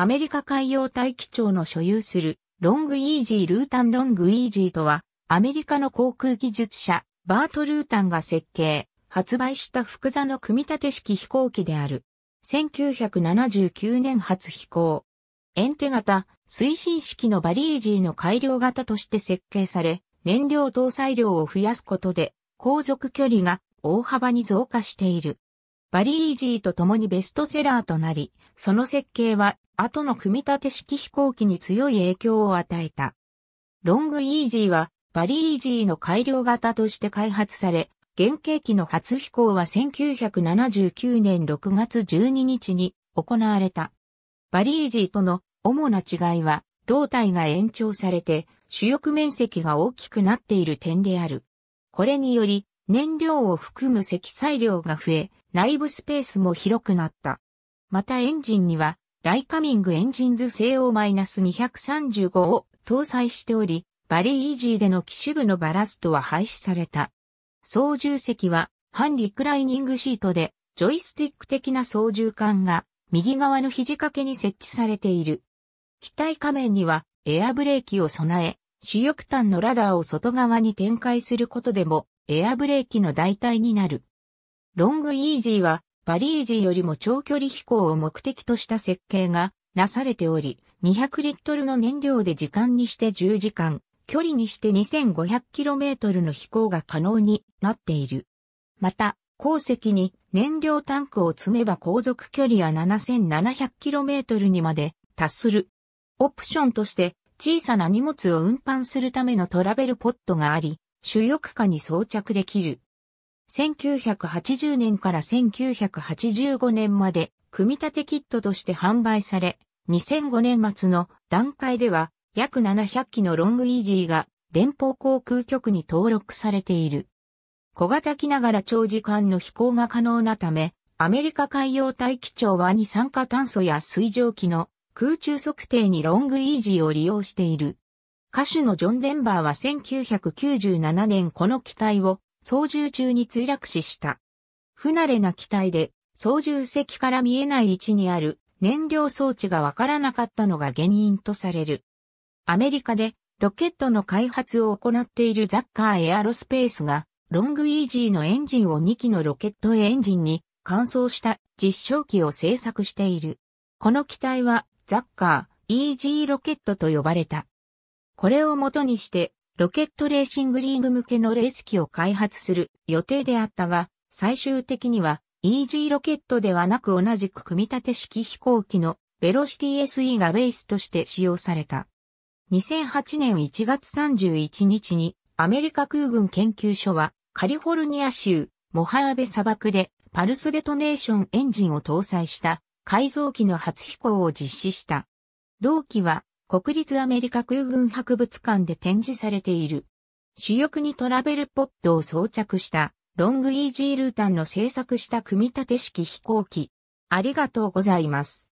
アメリカ海洋大気庁の所有するロングイージー・ルータン・ロングイージーとは、アメリカの航空技術者、バート・ルータンが設計、発売した複座の組み立て式飛行機である。1979年初飛行。エンテ型、推進式のバリージーの改良型として設計され、燃料搭載量を増やすことで、航続距離が大幅に増加している。バリージーと共にベストセラーとなり、その設計は後の組み立て式飛行機に強い影響を与えた。ロングイージーはバリージーの改良型として開発され、原型機の初飛行は1979年6月12日に行われた。バリージーとの主な違いは、胴体が延長されて、主翼面積が大きくなっている点である。これにより、燃料を含む積載量が増え、内部スペースも広くなった。またエンジンには、ライカミングエンジンズ製を -235 を搭載しており、バリーイージーでの機種部のバラストは廃止された。操縦席は半リクライニングシートで、ジョイスティック的な操縦桿が右側の肘掛けに設置されている。機体下面にはエアブレーキを備え、主翼端のラダーを外側に展開することでもエアブレーキの代替になる。ロングイージーは、バリージーよりも長距離飛行を目的とした設計がなされており、200リットルの燃料で時間にして10時間、距離にして 2500km の飛行が可能になっている。また、後席に燃料タンクを積めば航続距離は 7700km にまで達する。オプションとして小さな荷物を運搬するためのトラベルポットがあり、主翼下に装着できる。1980年から1985年まで組み立てキットとして販売され、2005年末の段階では約700機のロングイージーが連邦航空局に登録されている。小型機ながら長時間の飛行が可能なため、アメリカ海洋大気庁は二酸化炭素や水蒸気の空中測定にロングイージーを利用している。歌手のジョン・デンバーは1997年この機体を操縦中に墜落死した。不慣れな機体で、操縦席から見えない位置にある燃料装置がわからなかったのが原因とされる。アメリカでロケットの開発を行っているザッカーエアロスペースが、ロングイージーのエンジンを2機のロケットエンジンに換装した実証機を製作している。この機体はザッカーイージーロケットと呼ばれた。これを元にしてロケットレーシングリーグ向けのレース機を開発する予定であったが、最終的には EG ロケットではなく同じく組み立て式飛行機のベロシティ SE がベースとして使用された。2008年1月31日にアメリカ空軍研究所はカリフォルニア州モハーベ砂漠でパルスデトネーションエンジンを搭載した改造機の初飛行を実施した。同機は国立アメリカ空軍博物館で展示されている。主翼にトラベルポッドを装着したロングイージールータンの製作した組み立て式飛行機。ありがとうございます。